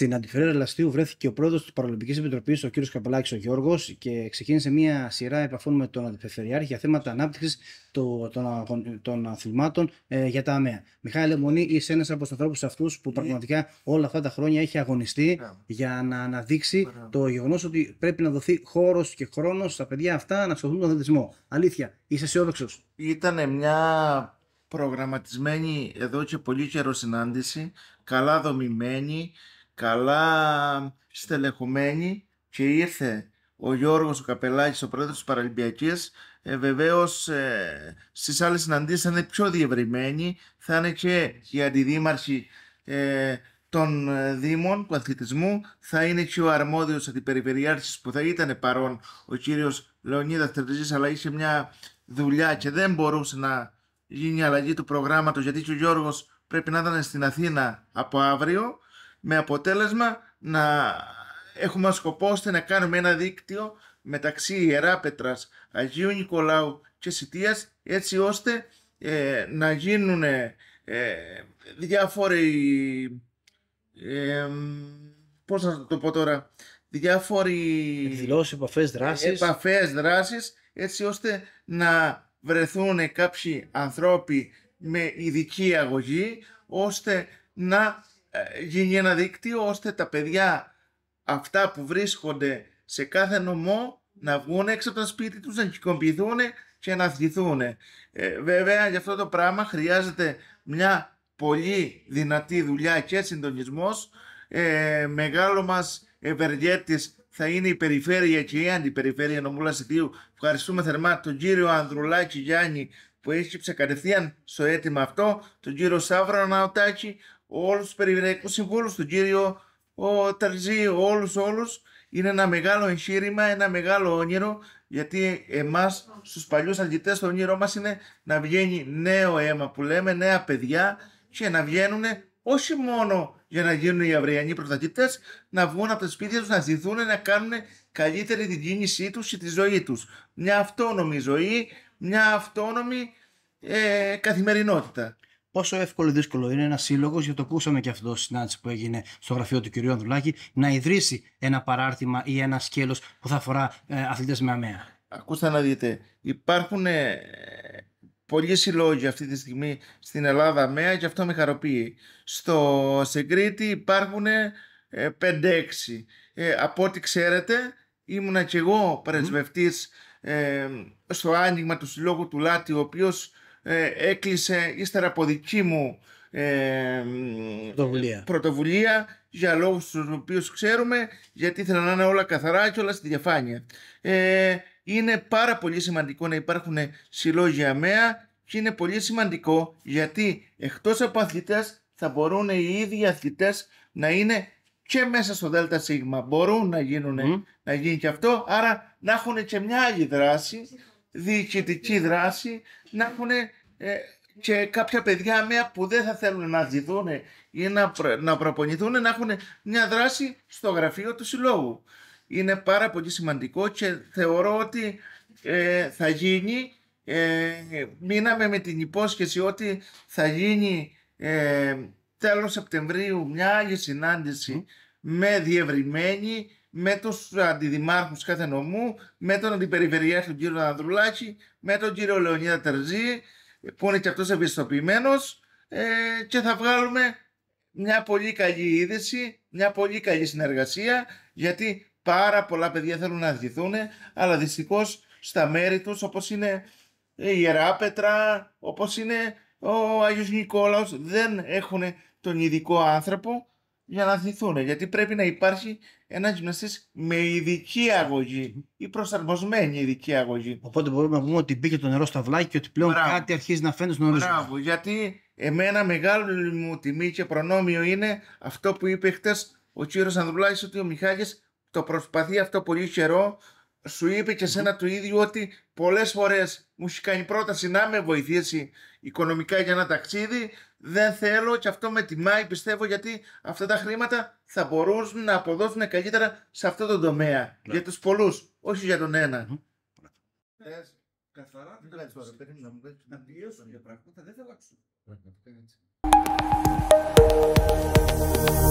Στην Αντιφερέρα Λαστίου βρέθηκε ο πρόεδρος της Παραλυμπικής Επιτροπής, ο κ. Καπελάκης ο Γιώργος, και ξεκίνησε μία σειρά επαφών με τον Αντιφερειάρχη για θέματα ανάπτυξης των, αθλημάτων ε, για τα ΑΜΕΑ. Μιχάλη Μονή, είσαι ένας από τους ανθρώπους αυτούς που ναι. πραγματικά όλα αυτά τα χρόνια έχει αγωνιστεί ναι. για να αναδείξει το γεγονός ότι πρέπει να δοθεί χώρος και χρόνος στα παιδιά αυτά να σωθούν τον αθλητισμό. Αλήθεια, είσαι αισιόδοξος. Ήταν μια προγραμματισμένη εδώ και πολύ καιρό συνάντηση, καλά δομημένη καλά στελεχωμένη και ήρθε ο Γιώργος ο Καπελάκης, ο πρόεδρος της Παραλυμπιακής, ε, βεβαίως ε, στις άλλες συναντήσεις θα είναι πιο διευρυμένοι, θα είναι και η αντιδήμαρχη ε, των ε, Δήμων του Αθλητισμού, θα είναι και ο αρμόδιος αντιπεριφερειάρχης που θα ήταν παρόν ο κύριος Λεωνίδας Τερτζής, αλλά είχε μια δουλειά και δεν μπορούσε να γίνει αλλαγή του προγράμματος, γιατί και ο Γιώργος πρέπει να ήταν στην Αθήνα από αύριο, με αποτέλεσμα να έχουμε σκοπό ώστε να κάνουμε ένα δίκτυο μεταξύ Ιεράπετρας, Αγίου Νικολάου και Σιτίας έτσι ώστε ε, να γίνουν ε, ε, διάφοροι ε, πώς να το πω τώρα διάφοροι εκδηλώσεις, επαφές, δράσεις. επαφές, δράσεις έτσι ώστε να βρεθούν κάποιοι ανθρώποι με ειδική αγωγή ώστε να ε, γίνει ένα δίκτυο ώστε τα παιδιά αυτά που βρίσκονται σε κάθε νομό να βγουν έξω από τα σπίτι τους, να κυκομπηθούν και να αυγηθούν. Ε, βέβαια για αυτό το πράγμα χρειάζεται μια πολύ δυνατή δουλειά και συντονισμός. Ε, μεγάλο μας ευεργέτης θα είναι η περιφέρεια και η αντιπεριφέρεια Νομού λασιτίου. Ευχαριστούμε θερμά τον κύριο Ανδρουλάκη Γιάννη που έσκυψε κατευθείαν στο αίτημα αυτό, τον κύριο Σάβρα όλους τους περιφερειακούς συμβούλους, τον κύριο ο Ταρζή, όλους όλους. Είναι ένα μεγάλο εγχείρημα, ένα μεγάλο όνειρο, γιατί εμάς, στους παλιούς αγγλικέ, το όνειρό μας είναι να βγαίνει νέο αίμα που λέμε, νέα παιδιά και να βγαίνουν όχι μόνο για να γίνουν οι αυριανοί πρωταθλητές, να βγουν από τα σπίτια τους, να ζηθούν, να κάνουν καλύτερη την κίνησή τους και τη ζωή τους. Μια αυτόνομη ζωή, μια αυτόνομη ε, καθημερινότητα πόσο εύκολο ή δύσκολο είναι ένας σύλλογος, γιατί το ακούσαμε και αυτό στη συνάντηση που έγινε στο γραφείο του κ. Ανδρουλάκη, να ιδρύσει ένα παράρτημα ή ένα σκέλος που θα αφορά ε, αθλητές με αμαία. Ακούστε να δείτε, υπάρχουν ε, πολλοί συλλόγοι αυτή τη στιγμή στην Ελλάδα αμαία και αυτό με χαροποιεί. Στο, σεγκριτη υπάρχουν ε, 5-6. Ε, από ό,τι ξέρετε, ήμουνα κι εγώ πρεσβευτής ε, στο άνοιγμα του συλλόγου του Λάτι, ο οποίος. Ε, έκλεισε ύστερα από δική μου ε, πρωτοβουλία. για λόγους τους οποίους ξέρουμε γιατί ήθελα να είναι όλα καθαρά και όλα στη διαφάνεια ε, είναι πάρα πολύ σημαντικό να υπάρχουν συλλόγια αμαία και είναι πολύ σημαντικό γιατί εκτός από αθλητές θα μπορούν οι ίδιοι αθλητές να είναι και μέσα στο Δέλτα Σίγμα μπορούν να γίνουν να γίνει και αυτό άρα να έχουν και μια άλλη δράση διοικητική δράση, να έχουν ε, και κάποια παιδιά μια που δεν θα θέλουν να ζητούν ή να, να προπονηθούν να έχουν μια δράση στο γραφείο του συλλόγου. Είναι πάρα πολύ σημαντικό και θεωρώ ότι ε, θα γίνει, ε, μείναμε με την υπόσχεση ότι θα γίνει ε, τέλος Σεπτεμβρίου μια άλλη συνάντηση με διευρυμένη με τους αντιδημάρχους κάθε νομού, με τον αντιπεριφερειάρχη του κύριο Ανδρουλάκη, με τον κύριο Λεωνίδα Τερζή, που είναι και αυτός ευαισθητοποιημένος, ε, και θα βγάλουμε μια πολύ καλή είδηση, μια πολύ καλή συνεργασία, γιατί πάρα πολλά παιδιά θέλουν να αισθηθούν, αλλά δυστυχώς στα μέρη τους, όπως είναι η Ιεράπετρα, όπως είναι ο Άγιος Νικόλαος, δεν έχουν τον ειδικό άνθρωπο για να θυθούν, Γιατί πρέπει να υπάρχει ένα γυμναστής με ειδική αγωγή ή προσαρμοσμένη ειδική αγωγή. Οπότε μπορούμε να πούμε ότι μπήκε το νερό στα βλάκια και ότι πλέον κάτι αρχίζει να φαίνεται στον ορίζοντα. Μπράβο, γιατί εμένα μεγάλη μου τιμή και προνόμιο είναι αυτό που είπε χτες ο κύριος Ανδρουλάκης ότι ο Μιχάλης το προσπαθεί αυτό πολύ καιρό σου είπε και σένα το ίδιο ότι πολλές φορές μου έχει κάνει πρόταση να με βοηθήσει οικονομικά για ένα ταξίδι. Δεν θέλω και αυτό με τιμάει, πιστεύω, γιατί αυτά τα χρήματα θα μπορούσαν να αποδώσουν καλύτερα σε αυτό το τομέα. Ναι. Για τους πολλούς, όχι για τον ένα. καθαρά να μου να θα